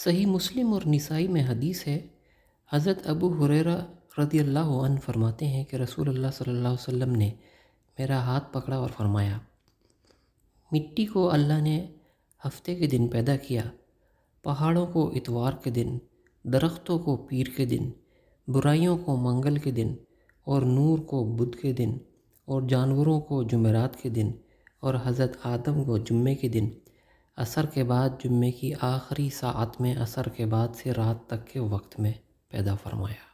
सही मुस्लिम और नसाई में हदीस है हज़रत अबू हुररा रदी अल्लाह फरमाते हैं कि रसूल अल्लाह सल्लल्लाहु अलैहि वसल्लम ने मेरा हाथ पकड़ा और फरमाया मिट्टी को अल्लाह ने हफ्ते के दिन पैदा किया पहाड़ों को इतवार के दिन दरख्तों को पीर के दिन बुराइयों को मंगल के दिन और नूर को बुध के दिन और जानवरों को जुमेरात के दिन और हज़रत आदम को जुम्मे के दिन असर के बाद जुम्मे की आखिरी सात में असर के बाद से रात तक के वक्त में पैदा फरमाया